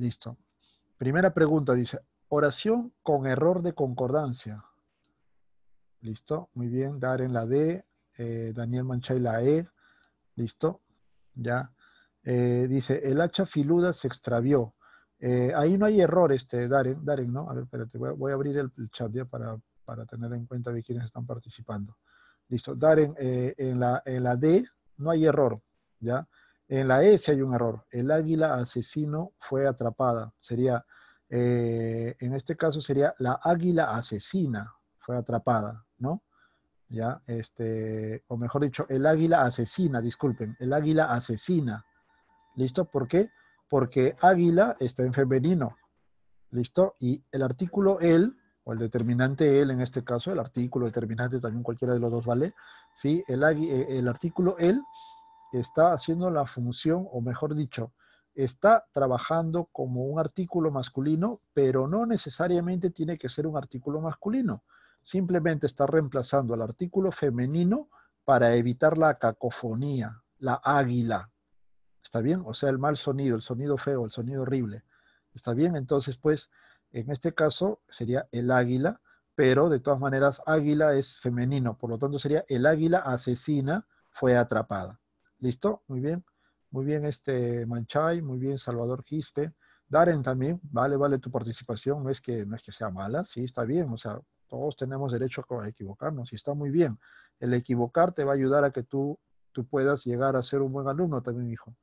Listo. Primera pregunta dice, oración con error de concordancia. Listo, muy bien. en la D, eh, Daniel Manchay la E. Listo, ya. Eh, dice, el hacha filuda se extravió. Eh, ahí no hay error, este, Darren, Darren, ¿no? A ver, espérate, voy a, voy a abrir el, chat ya para, tener en cuenta de quiénes están participando. Listo, Darren, en la, en, la, D no hay error, ¿ya? En la E hay un error. El águila asesino fue atrapada. Sería, eh, en este caso sería la águila asesina fue atrapada, ¿no? Ya, este, o mejor dicho, el águila asesina, disculpen, el águila asesina. ¿Listo? ¿Por qué? Porque águila está en femenino. ¿Listo? Y el artículo el, o el determinante él en este caso, el artículo determinante también cualquiera de los dos, ¿vale? Sí, el, eh, el artículo él está haciendo la función, o mejor dicho, está trabajando como un artículo masculino, pero no necesariamente tiene que ser un artículo masculino. Simplemente está reemplazando al artículo femenino para evitar la cacofonía, la águila. ¿Está bien? O sea, el mal sonido, el sonido feo, el sonido horrible. ¿Está bien? Entonces, pues, en este caso sería el águila, pero de todas maneras, águila es femenino. Por lo tanto, sería el águila asesina fue atrapada. ¿Listo? Muy bien. Muy bien, este Manchay, muy bien, Salvador Gispe. Darren también, vale, vale tu participación, no es que, no es que sea mala, sí, está bien, o sea, todos tenemos derecho a equivocarnos y está muy bien. El equivocar te va a ayudar a que tú, tú puedas llegar a ser un buen alumno también, hijo.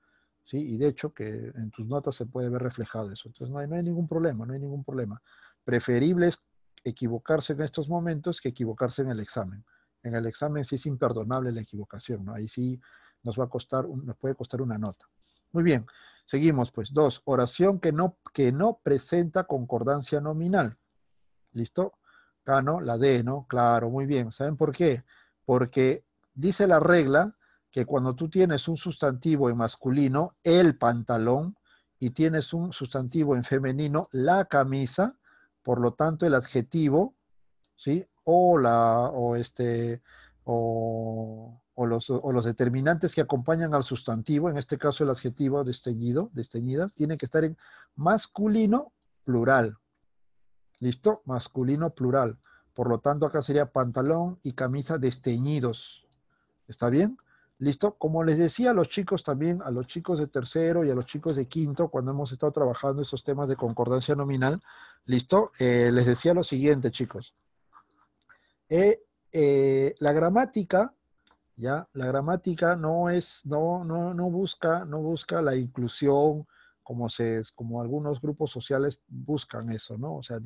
¿Sí? Y de hecho que en tus notas se puede ver reflejado eso. Entonces no hay, no hay ningún problema, no hay ningún problema. Preferible es equivocarse en estos momentos que equivocarse en el examen. En el examen sí es imperdonable la equivocación, ¿no? Ahí sí nos va a costar, nos puede costar una nota. Muy bien, seguimos pues. Dos, oración que no, que no presenta concordancia nominal. ¿Listo? Cano, la D, ¿no? Claro, muy bien. ¿Saben por qué? Porque dice la regla que cuando tú tienes un sustantivo en masculino, el pantalón, y tienes un sustantivo en femenino, la camisa, por lo tanto el adjetivo, ¿sí? O la, o este, o, los, determinantes que acompañan al sustantivo, en este caso el adjetivo desteñido, desteñidas, tienen que estar en masculino plural. ¿Listo? Masculino plural. Por lo tanto, acá sería pantalón y camisa desteñidos. ¿Está bien? ¿Listo? Como les decía a los chicos también, a los chicos de tercero y a los chicos de quinto, cuando hemos estado trabajando estos temas de concordancia nominal, ¿listo? Eh, les decía lo siguiente, chicos. Eh, eh, la gramática, ¿ya? La gramática no es, no, no, no busca, no busca la inclusión como se, como algunos grupos sociales buscan eso, ¿no? O sea,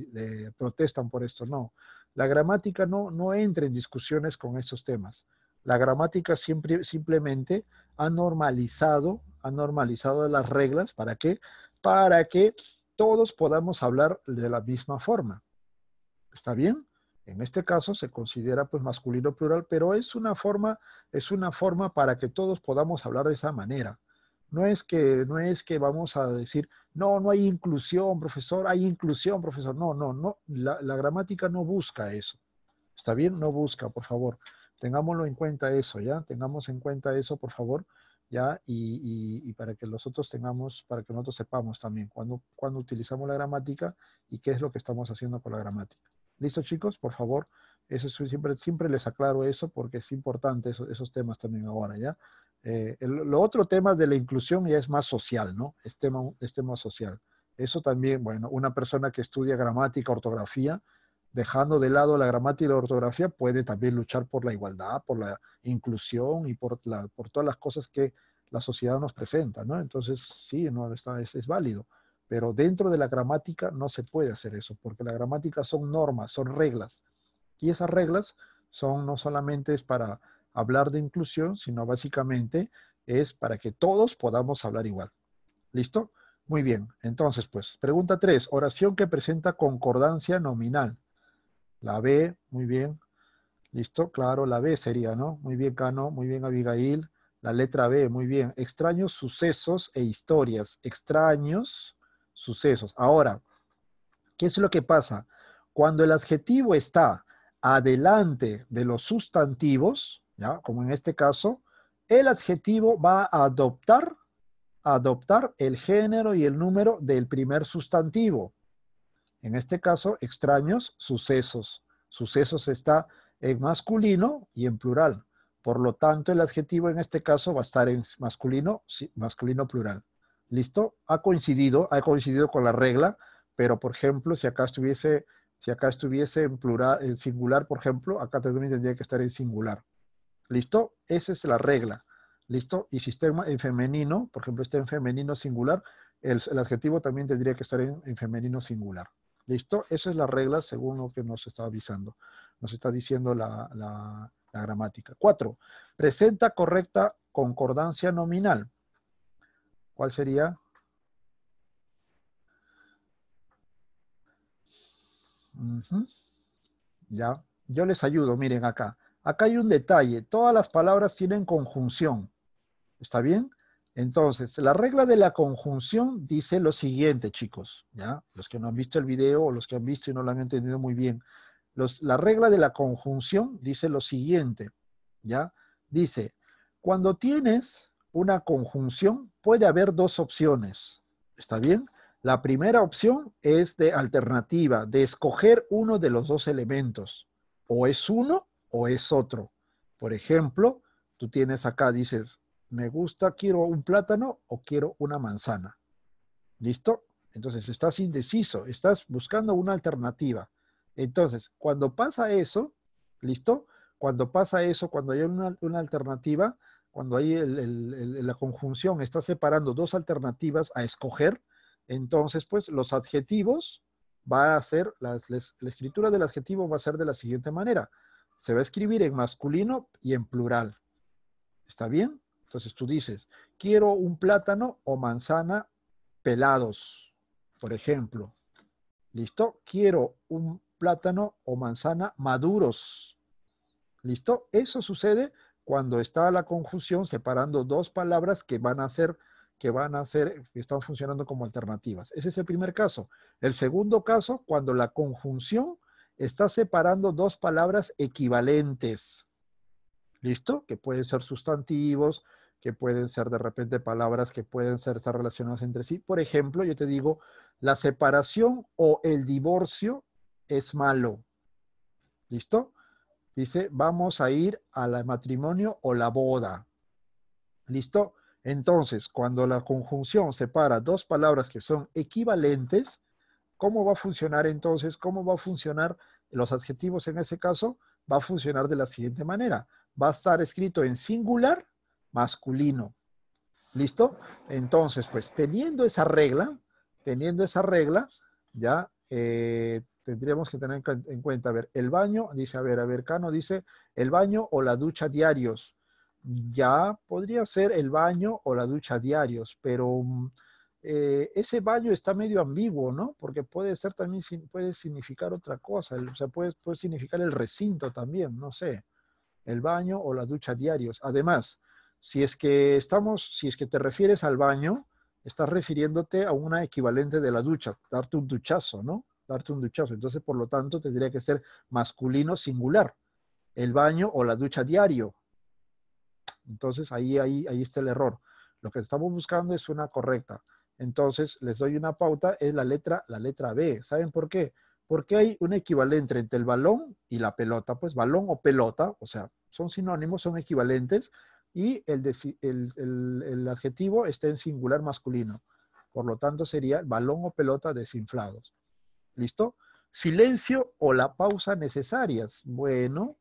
protestan por esto, no. La gramática no, no entra en discusiones con estos temas. La gramática siempre, simplemente ha normalizado, ha normalizado las reglas. ¿Para qué? Para que todos podamos hablar de la misma forma. ¿Está bien? En este caso se considera pues masculino plural, pero es una forma, es una forma para que todos podamos hablar de esa manera. No es que, no es que vamos a decir, no, no hay inclusión, profesor, hay inclusión, profesor. No, no, no, la, gramática no busca eso. ¿Está bien? No busca, por favor. Tengámoslo en cuenta eso, ¿ya? Tengamos en cuenta eso, por favor, ¿ya? Y, para que nosotros tengamos, para que nosotros sepamos también cuándo cuando utilizamos la gramática y qué es lo que estamos haciendo con la gramática. ¿Listo chicos? Por favor, eso siempre, siempre les aclaro eso porque es importante esos temas también ahora, ¿ya? Eh, el, lo otro tema de la inclusión ya es más social, ¿no? Es tema, tema social. Eso también, bueno, una persona que estudia gramática, ortografía, dejando de lado la gramática y la ortografía, puede también luchar por la igualdad, por la inclusión y por, por todas las cosas que la sociedad nos presenta, ¿no? Entonces, sí, no, está, es válido. Pero dentro de la gramática no se puede hacer eso, porque la gramática son normas, son reglas. Y esas reglas son no solamente es para hablar de inclusión, sino básicamente es para que todos podamos hablar igual. ¿Listo? Muy bien. Entonces, pues, pregunta 3. Oración que presenta concordancia nominal. La B, muy bien. ¿Listo? Claro, la B sería, ¿no? Muy bien, Cano. Muy bien, Abigail. La letra B, muy bien. Extraños sucesos e historias. Extraños sucesos. Ahora, ¿qué es lo que pasa? Cuando el adjetivo está adelante de los sustantivos, ¿ya? como en este caso, el adjetivo va a adoptar, adoptar el género y el número del primer sustantivo. En este caso, extraños, sucesos. Sucesos está en masculino y en plural. Por lo tanto, el adjetivo en este caso va a estar en masculino, masculino plural. ¿Listo? Ha coincidido, ha coincidido con la regla, pero por ejemplo, si acá estuviese, si acá estuviese en plural, en singular, por ejemplo, acá también tendría que estar en singular. ¿Listo? Esa es la regla. ¿Listo? Y sistema en femenino, por ejemplo, está en femenino singular, el, adjetivo también tendría que estar en, femenino singular. ¿Listo? Esa es la regla según lo que nos está avisando, nos está diciendo la gramática. Cuatro, presenta correcta concordancia nominal. ¿Cuál sería? Ya, yo les ayudo, miren acá. Acá hay un detalle, todas las palabras tienen conjunción. ¿Está bien? Entonces, la regla de la conjunción dice lo siguiente, chicos, ¿ya? Los que no han visto el video o los que han visto y no lo han entendido muy bien. la regla de la conjunción dice lo siguiente, ¿ya? Dice, cuando tienes una conjunción, puede haber dos opciones. ¿Está bien? La primera opción es de alternativa, de escoger uno de los dos elementos. O es uno o es otro. Por ejemplo, tú tienes acá, dices, me gusta, quiero un plátano o quiero una manzana. ¿Listo? Entonces estás indeciso, estás buscando una alternativa. Entonces, cuando pasa eso, ¿listo? Cuando pasa eso, cuando hay una, una alternativa, cuando ahí la conjunción, está separando dos alternativas a escoger, entonces pues los adjetivos va a ser, la escritura del adjetivo va a ser de la siguiente manera. Se va a escribir en masculino y en plural. ¿Está bien? Entonces tú dices, quiero un plátano o manzana pelados, por ejemplo. ¿Listo? Quiero un plátano o manzana maduros. ¿Listo? Eso sucede cuando está la conjunción separando dos palabras que van a ser que van a ser, que están funcionando como alternativas. Ese es el primer caso. El segundo caso, cuando la conjunción está separando dos palabras equivalentes. ¿Listo? Que pueden ser sustantivos, que pueden ser de repente palabras que pueden ser, estar relacionadas entre sí. Por ejemplo, yo te digo, la separación o el divorcio es malo. ¿Listo? Dice, vamos a ir al matrimonio o la boda. ¿Listo? Entonces, cuando la conjunción separa dos palabras que son equivalentes, ¿cómo va a funcionar entonces? ¿Cómo va a funcionar los adjetivos en ese caso? Va a funcionar de la siguiente manera. Va a estar escrito en singular masculino. ¿Listo? Entonces, pues teniendo esa regla, teniendo esa regla, ya eh, tendríamos que tener en cuenta, a ver, el baño, dice, a ver, a ver, Cano dice, el baño o la ducha diarios. Ya podría ser el baño o la ducha diarios, pero mm, eh, ese baño está medio ambiguo, ¿no? Porque puede ser también, puede significar otra cosa, o sea, puede, puede significar el recinto también, no sé, el baño o la ducha diarios. Además, si es que estamos, si es que te refieres al baño, estás refiriéndote a una equivalente de la ducha, darte un duchazo, ¿no? darte un duchazo. Entonces, por lo tanto, tendría que ser masculino singular. El baño o la ducha diario. Entonces, ahí, ahí, ahí está el error. Lo que estamos buscando es una correcta. Entonces, les doy una pauta, es la letra, la letra B. ¿Saben por qué? Porque hay un equivalente entre el balón y la pelota. Pues balón o pelota, o sea, son sinónimos, son equivalentes, y el, el, el adjetivo está en singular masculino. Por lo tanto, sería balón o pelota desinflados. ¿Listo? Silencio o la pausa necesarias. Bueno,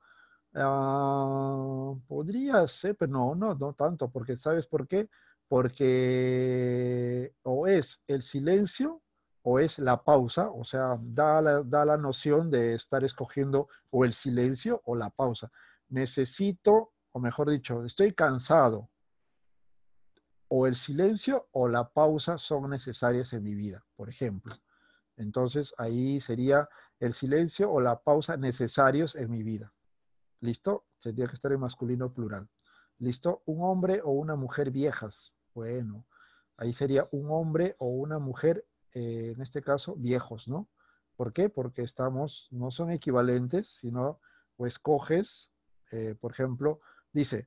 ah, podría ser, pero no, no, no tanto, porque ¿sabes por qué? Porque o es el silencio o es la pausa, o sea, da da la noción de estar escogiendo o el silencio o la pausa. Necesito, o mejor dicho, estoy cansado. O el silencio o la pausa son necesarias en mi vida, por ejemplo. Entonces ahí sería el silencio o la pausa necesarios en mi vida. ¿Listo? Tendría que estar en masculino plural. ¿Listo? Un hombre o una mujer viejas. Bueno, ahí sería un hombre o una mujer, eh, en este caso, viejos, ¿no? ¿Por qué? Porque estamos, no son equivalentes, sino o escoges, pues, eh, por ejemplo, dice,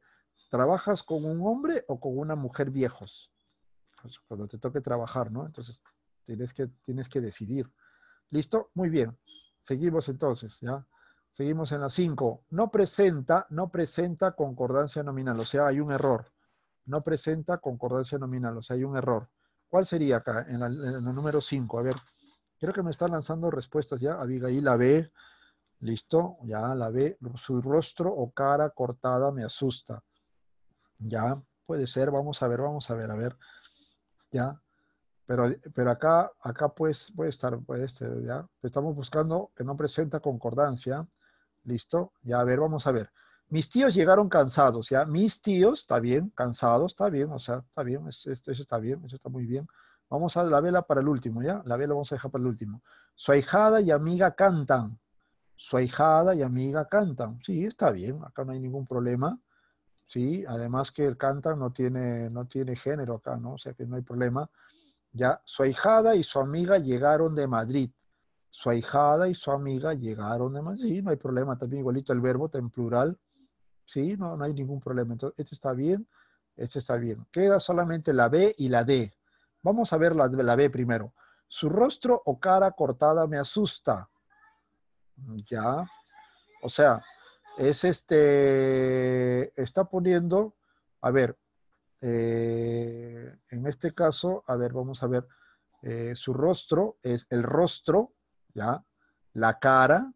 ¿trabajas con un hombre o con una mujer viejos? Pues, cuando te toque trabajar, ¿no? Entonces, Tienes que, tienes que decidir. ¿Listo? Muy bien. Seguimos entonces, ¿ya? Seguimos en la 5. No presenta, no presenta concordancia nominal, o sea, hay un error. No presenta concordancia nominal, o sea, hay un error. ¿Cuál sería acá en, el número 5? A ver, creo que me está lanzando respuestas ya. Abigail, la B. Listo, ya la ve, Su rostro o cara cortada me asusta. Ya, puede ser, vamos a ver, vamos a ver, a ver. Ya, pero, pero acá, acá pues, puede estar, pues, ¿ya? Estamos buscando que no presenta concordancia. ¿Listo? Ya, a ver, vamos a ver. Mis tíos llegaron cansados, ¿ya? Mis tíos, está bien, cansados, está bien, o sea, está bien, eso, está bien, eso está muy bien. Vamos a la vela para el último, ¿ya? La vela vamos a dejar para el último. Su ahijada y amiga cantan. Su ahijada y amiga cantan. Sí, está bien, acá no hay ningún problema. Sí, además que el cantan no tiene, no tiene género acá, ¿no? O sea que no hay problema. Ya, su ahijada y su amiga llegaron de Madrid. Su ahijada y su amiga llegaron de Madrid. Sí, no hay problema, también igualito el verbo en plural. Sí, no, no hay ningún problema. Entonces, este está bien, este está bien. Queda solamente la B y la D. Vamos a ver la, la B primero. Su rostro o cara cortada me asusta. Ya. O sea, es este, está poniendo, a ver, eh, en este caso, a ver, vamos a ver, eh, su rostro es el rostro, ¿ya? La cara,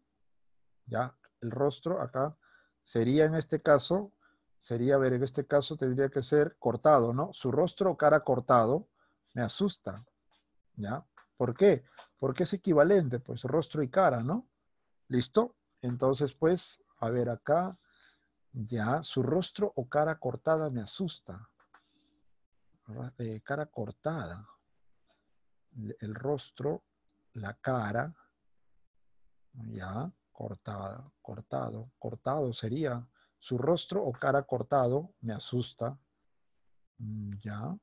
¿ya? El rostro acá sería en este caso, sería, a ver, en este caso tendría que ser cortado, ¿no? Su rostro o cara cortado me asusta, ¿ya? ¿Por qué? Porque es equivalente, pues, rostro y cara, ¿no? ¿Listo? Entonces, pues, a ver acá, ya, su rostro o cara cortada me asusta cara cortada, el rostro, la cara, ya, cortada, cortado, cortado sería su rostro o cara cortado, me asusta, mm, ya,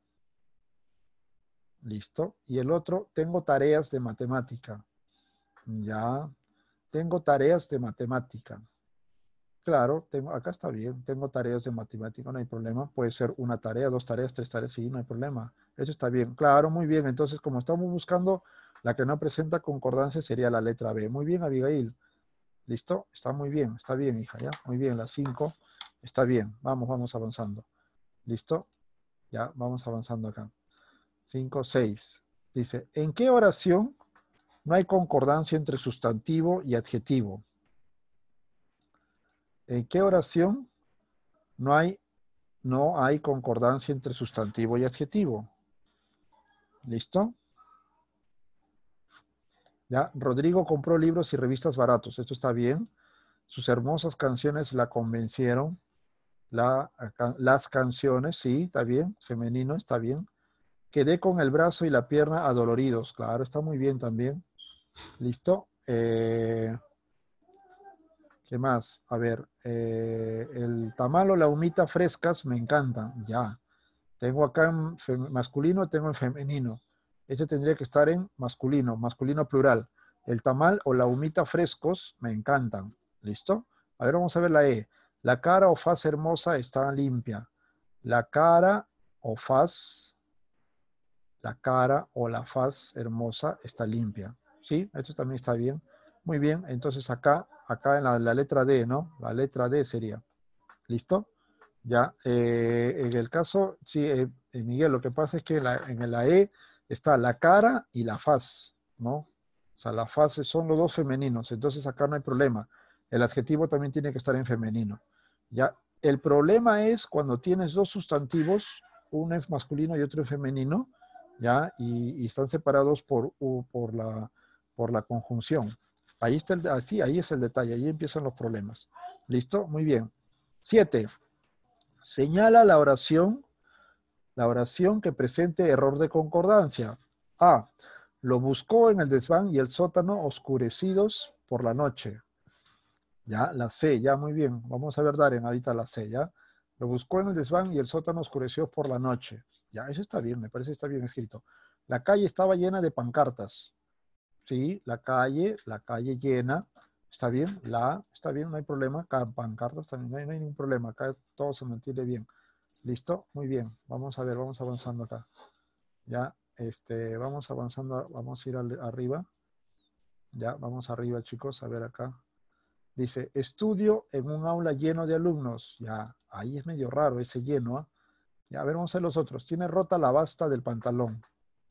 listo. Y el otro, tengo tareas de matemática, ya, tengo tareas de matemática. Claro, tengo, acá está bien, tengo tareas de matemática, no hay problema. Puede ser una tarea, dos tareas, tres tareas, sí, no hay problema. Eso está bien. Claro, muy bien. Entonces, como estamos buscando la que no presenta concordancia sería la letra B. Muy bien, Abigail. ¿Listo? Está muy bien, está bien, hija, ¿ya? Muy bien, la 5. Está bien, vamos, vamos avanzando. ¿Listo? Ya, vamos avanzando acá. 5, 6. Dice, ¿en qué oración no hay concordancia entre sustantivo y adjetivo? ¿En qué oración no hay, no hay concordancia entre sustantivo y adjetivo? ¿Listo? ¿Ya? Rodrigo compró libros y revistas baratos. Esto está bien. Sus hermosas canciones la convencieron. las canciones, sí, está bien. Femenino, está bien. Quedé con el brazo y la pierna adoloridos. Claro, está muy bien también. ¿Listo? Eh, ¿Qué más? A ver, eh, el tamal o la humita frescas me encantan, ya. Tengo acá en masculino, tengo en femenino. Este tendría que estar en masculino, masculino plural. El tamal o la humita frescos me encantan. ¿Listo? A ver, vamos a ver la E. La cara o faz hermosa está limpia. La cara o faz, la cara o la faz hermosa está limpia. ¿Sí? Esto también está bien. Muy bien, entonces acá acá en la, letra D, ¿no? La letra D sería. ¿Listo? Ya, eh, en el caso, sí, eh, eh, Miguel, lo que pasa es que en la E está la cara y la faz, ¿no? O sea, la faz son los dos femeninos, entonces acá no hay problema. El adjetivo también tiene que estar en femenino. Ya, el problema es cuando tienes dos sustantivos, uno es masculino y otro es femenino, ¿ya? Y, están separados por, por, la, por la conjunción. Ahí está el, así, ah, ahí es el detalle, ahí empiezan los problemas. ¿Listo? Muy bien. Siete. Señala la oración, la oración que presente error de concordancia. A. Lo buscó en el desván y el sótano oscurecidos por la noche. Ya, la C, ya muy bien. Vamos a ver Darren ahorita la C, ya. Lo buscó en el desván y el sótano oscureció por la noche. Ya, eso está bien, me parece que está bien escrito. La calle estaba llena de pancartas sí, la calle, la calle llena, está bien, la, está bien, no hay problema, pancartas también, no hay, ningún problema, acá todo se mantiene bien. ¿Listo? Muy bien, vamos a ver, vamos avanzando acá. Ya, este, vamos avanzando, vamos a ir arriba. Ya, vamos arriba, chicos, a ver acá. Dice, estudio en un aula lleno de alumnos. Ya, ahí es medio raro ese lleno, ¿ah? Ya, a ver, vamos a los otros. Tiene rota la basta del pantalón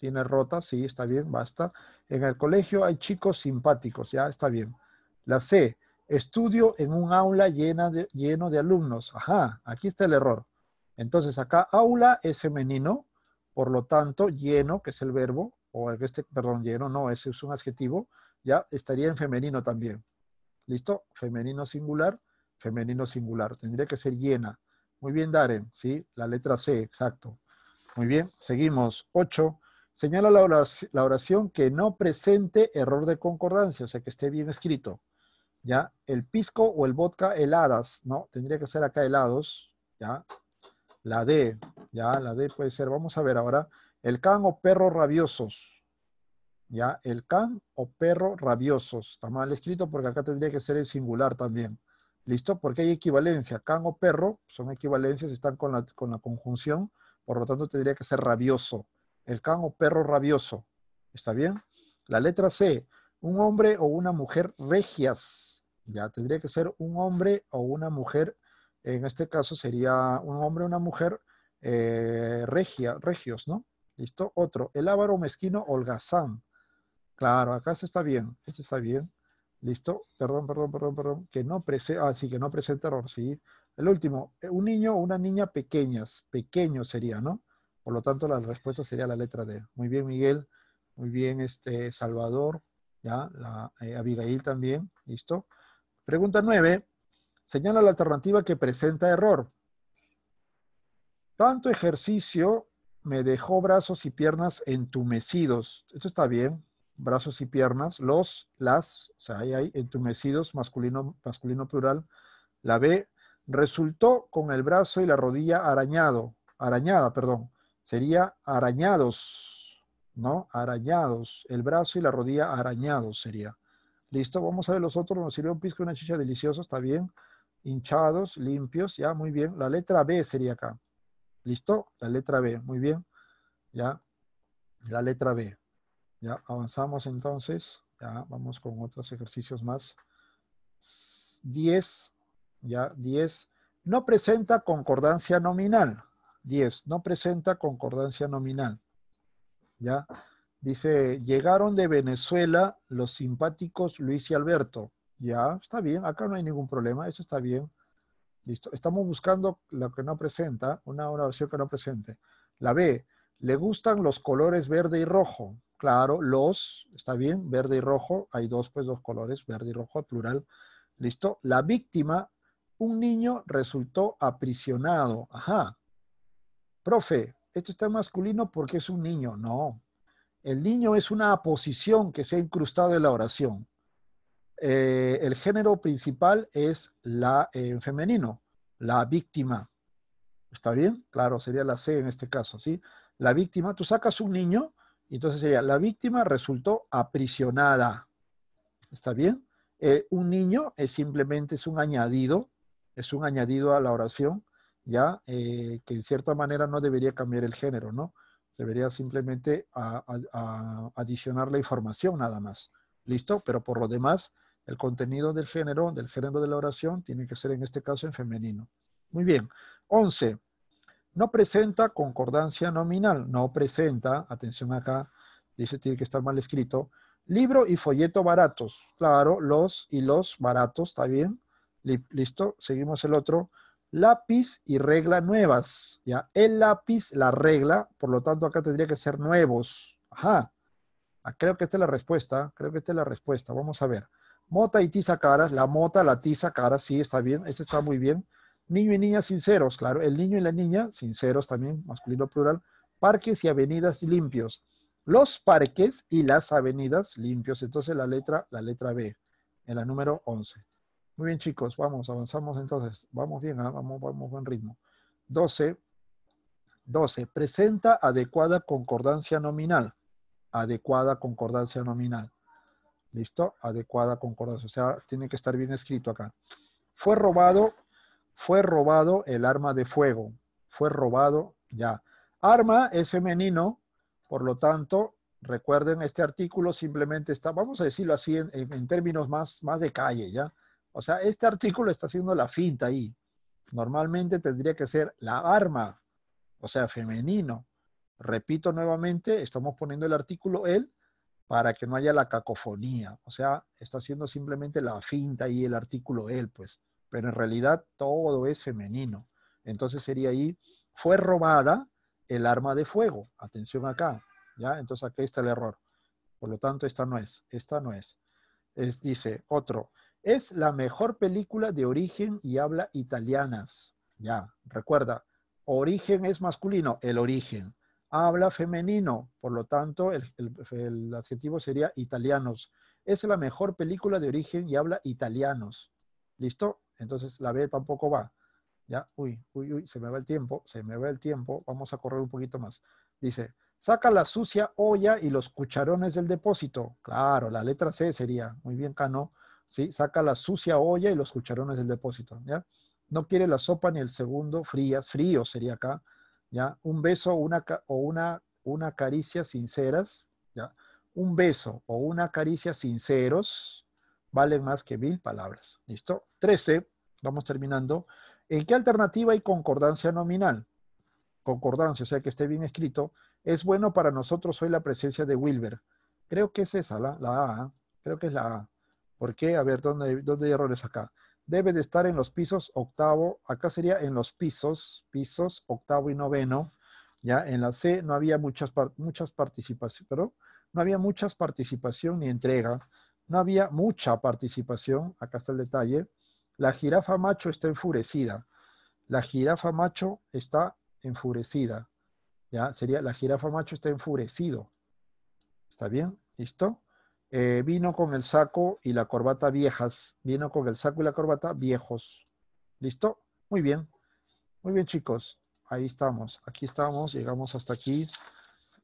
tiene rota, sí, está bien, basta. En el colegio hay chicos simpáticos, ya está bien. La C, estudio en un aula llena de, lleno de alumnos. Ajá, aquí está el error. Entonces acá aula es femenino, por lo tanto lleno, que es el verbo, o este, perdón, lleno, no, ese es un adjetivo, ya estaría en femenino también. ¿Listo? Femenino singular, femenino singular. Tendría que ser llena. Muy bien, Daren ¿sí? La letra C, exacto. Muy bien, seguimos. Ocho. Señala la oración, que no presente error de concordancia, o sea, que esté bien escrito. ¿Ya? El pisco o el vodka heladas, ¿no? Tendría que ser acá helados, ¿ya? La D, ¿ya? La D puede ser, vamos a ver ahora, el can o perro rabiosos, ¿ya? El can o perro rabiosos. Está mal escrito porque acá tendría que ser el singular también. ¿Listo? Porque hay equivalencia. Can o perro son equivalencias, están con la conjunción, por lo tanto tendría que ser rabioso el can o perro rabioso. ¿Está bien? La letra C, un hombre o una mujer regias. Ya tendría que ser un hombre o una mujer, en este caso sería un hombre o una mujer eh, regia, regios, ¿no? ¿Listo? Otro, el ávaro mezquino holgazán. Claro, acá se está bien, este está bien. ¿Listo? Perdón, perdón, perdón, perdón. Que no presenta, ah, que no presenta error, sí. El último, eh, un niño o una niña pequeñas, pequeño sería, ¿no? Por lo tanto, la respuesta sería la letra D. Muy bien, Miguel. Muy bien, este Salvador. Ya, eh, Abigail también. Listo. Pregunta nueve. Señala la alternativa que presenta error. Tanto ejercicio me dejó brazos y piernas entumecidos. Esto está bien. Brazos y piernas. Los, las, o sea, ahí hay entumecidos, masculino, masculino plural. La B, resultó con el brazo y la rodilla arañado, arañada, perdón. Sería arañados, ¿no? Arañados. El brazo y la rodilla arañados sería. Listo, vamos a ver los otros. Nos sirve un pisco y una chicha deliciosos. está bien. Hinchados, limpios, ya, muy bien. La letra B sería acá. ¿Listo? La letra B, muy bien. Ya, la letra B. Ya, avanzamos entonces. Ya, vamos con otros ejercicios más. 10, ya, 10. No presenta concordancia nominal. 10. No presenta concordancia nominal. ¿Ya? Dice, llegaron de Venezuela los simpáticos Luis y Alberto. Ya, está bien, acá no hay ningún problema, eso está bien. Listo, estamos buscando lo que no presenta, una, versión que no presente. La B, le gustan los colores verde y rojo. Claro, los, está bien, verde y rojo, hay dos, pues dos colores, verde y rojo, plural. Listo, la víctima, un niño resultó aprisionado. Ajá, profe, esto está masculino porque es un niño. No, el niño es una posición que se ha incrustado en la oración. Eh, el género principal es la en eh, femenino, la víctima. ¿Está bien? Claro, sería la C en este caso, ¿sí? La víctima, tú sacas un niño, y entonces sería, la víctima resultó aprisionada. ¿Está bien? Eh, un niño es simplemente es un añadido, es un añadido a la oración ¿ya? Eh, que en cierta manera no debería cambiar el género, ¿no? Debería simplemente a, adicionar la información nada más. ¿Listo? Pero por lo demás, el contenido del género, del género de la oración, tiene que ser en este caso en femenino. Muy bien. 11. No presenta concordancia nominal. No presenta, atención acá, dice tiene que estar mal escrito. Libro y folleto baratos. Claro, los y los baratos, está bien. Listo. Seguimos el otro lápiz y regla nuevas, ¿ya? El lápiz, la regla, por lo tanto acá tendría que ser nuevos. Ajá. Ah, creo que esta es la respuesta, creo que esta es la respuesta. Vamos a ver. Mota y tiza caras, la mota, la tiza caras, sí, está bien, este está muy bien. Niño y niña sinceros, claro, el niño y la niña sinceros también, masculino plural. Parques y avenidas limpios. Los parques y las avenidas limpios, entonces la letra, la letra B, en la número 11. Muy bien, chicos, vamos, avanzamos entonces. Vamos bien, ah, vamos, vamos buen ritmo. 12. 12. Presenta adecuada concordancia nominal. Adecuada concordancia nominal. ¿Listo? Adecuada concordancia. O sea, tiene que estar bien escrito acá. Fue robado, fue robado el arma de fuego. Fue robado, ya. Arma es femenino, por lo tanto, recuerden, este artículo simplemente está, vamos a decirlo así en, en términos más, más de calle, ¿ya? O sea, este artículo está haciendo la finta ahí. Normalmente tendría que ser la arma, o sea, femenino. Repito nuevamente, estamos poniendo el artículo él para que no haya la cacofonía. O sea, está haciendo simplemente la finta ahí el artículo él, pues. Pero en realidad todo es femenino. Entonces sería ahí, fue robada el arma de fuego. Atención acá, ¿ya? Entonces aquí está el error. Por lo tanto, esta no es, esta no es. es dice otro, es la mejor película de origen y habla italianas. Ya, recuerda, origen es masculino, el origen. Habla femenino, por lo tanto, el, adjetivo sería italianos. Es la mejor película de origen y habla italianos. ¿Listo? Entonces la B tampoco va. Ya, uy, uy, uy, se me va el tiempo, se me va el tiempo. Vamos a correr un poquito más. Dice, saca la sucia olla y los cucharones del depósito. Claro, la letra C sería. Muy bien, Cano. Saca la sucia olla y los cucharones del depósito, ¿ya? No quiere la sopa ni el segundo frías, frío sería acá, ¿ya? Un beso una, o una, una caricia sinceras, ¿ya? Un beso o una caricia sinceros valen más que mil palabras, ¿listo? 13, vamos terminando. ¿En qué alternativa hay concordancia nominal? Concordancia, o sea que esté bien escrito. Es bueno para nosotros hoy la presencia de Wilber. Creo que es esa, la, la A. ¿eh? Creo que es la A. ¿Por qué? A ver, ¿dónde, hay errores acá? Debe de estar en los pisos octavo. Acá sería en los pisos, pisos octavo y noveno. Ya en la C no había muchas, muchas participaciones, pero no había muchas participación ni entrega. No había mucha participación. Acá está el detalle. La jirafa macho está enfurecida. La jirafa macho está enfurecida. ¿Ya? Sería la jirafa macho está enfurecido. ¿Está bien? ¿Listo? Eh, vino con el saco y la corbata viejas. Vino con el saco y la corbata viejos. ¿Listo? Muy bien. Muy bien, chicos. Ahí estamos. Aquí estamos. Llegamos hasta aquí.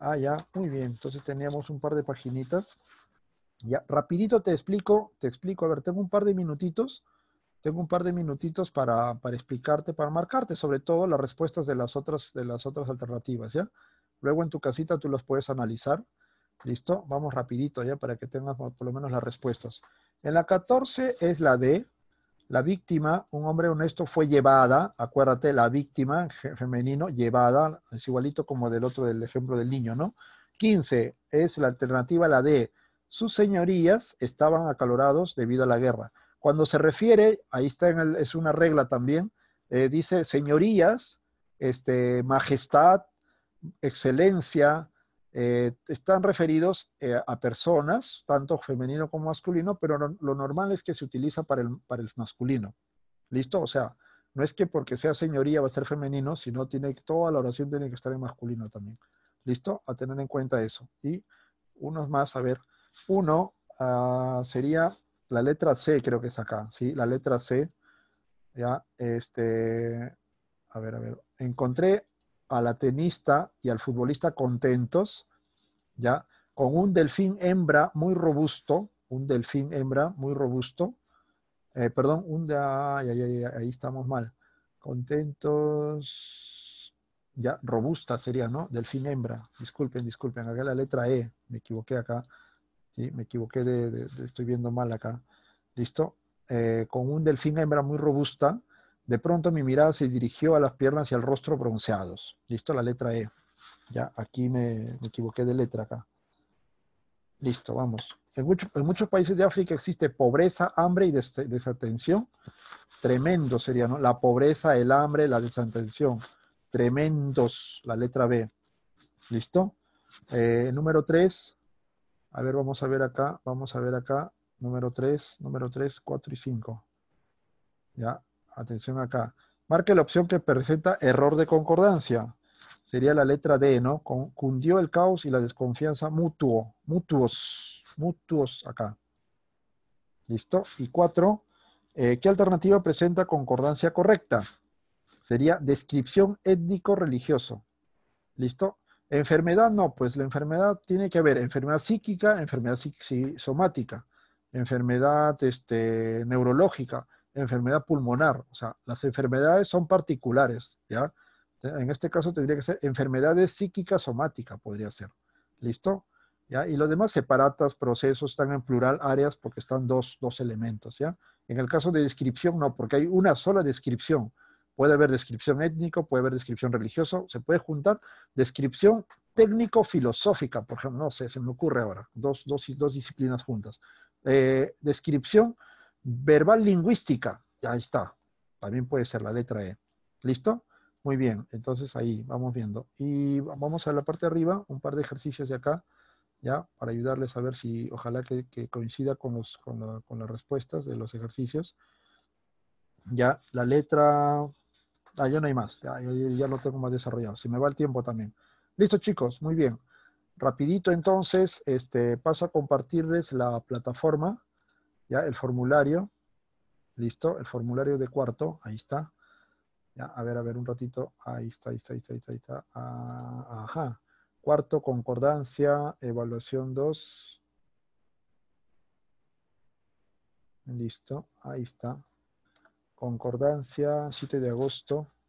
Ah, ya. Muy bien. Entonces teníamos un par de paginitas. Ya, rapidito te explico. Te explico. A ver, tengo un par de minutitos tengo un par de minutitos para, explicarte, para marcarte, sobre todo las respuestas de las otras, de las otras alternativas, ¿ya? Luego en tu casita tú las puedes analizar ¿Listo? Vamos rapidito ya para que tengas por lo menos las respuestas. En la 14 es la D, la víctima, un hombre honesto fue llevada, acuérdate, la víctima femenino, llevada, es igualito como del otro, del ejemplo del niño, ¿no? 15 es la alternativa, la D, sus señorías estaban acalorados debido a la guerra. Cuando se refiere, ahí está, es una regla también, eh, dice señorías, este, majestad, excelencia, eh, están referidos eh, a personas, tanto femenino como masculino, pero lo normal es que se utiliza para el, masculino. ¿Listo? O sea, no es que porque sea señoría va a ser femenino, sino tiene toda la oración tiene que estar en masculino también. ¿Listo? A tener en cuenta eso. Y unos más, a ver. Uno ah, sería la letra C, creo que es acá, ¿sí? La letra C. Ya, este, a ver, a ver. Encontré a la tenista y al futbolista contentos, ¿ya? Con un delfín hembra muy robusto, un delfín hembra muy robusto, eh, perdón, un, ay, ahí estamos mal, contentos, ya, robusta sería, ¿no? Delfín hembra, disculpen, disculpen, acá la letra E, me equivoqué acá, ¿sí? me equivoqué de, estoy viendo mal acá, ¿listo? Eh, con un delfín hembra muy robusta, de pronto mi mirada se dirigió a las piernas y al rostro bronceados. Listo, la letra E. Ya, aquí me, equivoqué de letra acá. Listo, vamos. En, muchos países de África existe pobreza, hambre y desatención. Tremendo sería, ¿no? La pobreza, el hambre, la desatención. Tremendos, la letra B. ¿Listo? Eh, número 3. A ver, vamos a ver acá. Vamos a ver acá. Número 3, número 3, 4 y 5. Ya, atención acá, marque la opción que presenta error de concordancia. Sería la letra D, ¿no? Cundió el caos y la desconfianza mutuo, mutuos, mutuos acá. ¿Listo? Y cuatro, eh, ¿qué alternativa presenta concordancia correcta? Sería descripción étnico-religioso. ¿Listo? Enfermedad no, pues la enfermedad tiene que haber enfermedad psíquica, enfermedad psisomática. enfermedad este, neurológica, enfermedad pulmonar. O sea, las enfermedades son particulares, ¿ya? En este caso tendría que ser enfermedades psíquicas somática, podría ser. ¿Listo? ¿Ya? Y los demás separatas, procesos, están en plural, áreas, porque están dos, elementos, ¿ya? En el caso de descripción, no, porque hay una sola descripción. Puede haber descripción étnico, puede haber descripción religiosa, se puede juntar descripción técnico-filosófica, por ejemplo, no sé, se me ocurre ahora, dos, dos disciplinas juntas. Eh, descripción Verbal lingüística, ya está. También puede ser la letra E. ¿Listo? Muy bien, entonces ahí vamos viendo. Y vamos a la parte de arriba, un par de ejercicios de acá, ya, para ayudarles a ver si, ojalá que, coincida con, con, las respuestas de los ejercicios. Ya, la letra... Ah, ya no hay más, ya, ya, lo tengo más desarrollado. Si me va el tiempo también. Listo, chicos, muy bien. Rapidito entonces, este, paso a compartirles la plataforma ¿ya? El formulario, listo, el formulario de cuarto, ahí está. ¿ya? A ver, a ver, un ratito, ahí está, ahí está, ahí está, ahí está. Ah, ajá. Cuarto, concordancia, evaluación 2. Listo, ahí está. Concordancia, 7 de agosto.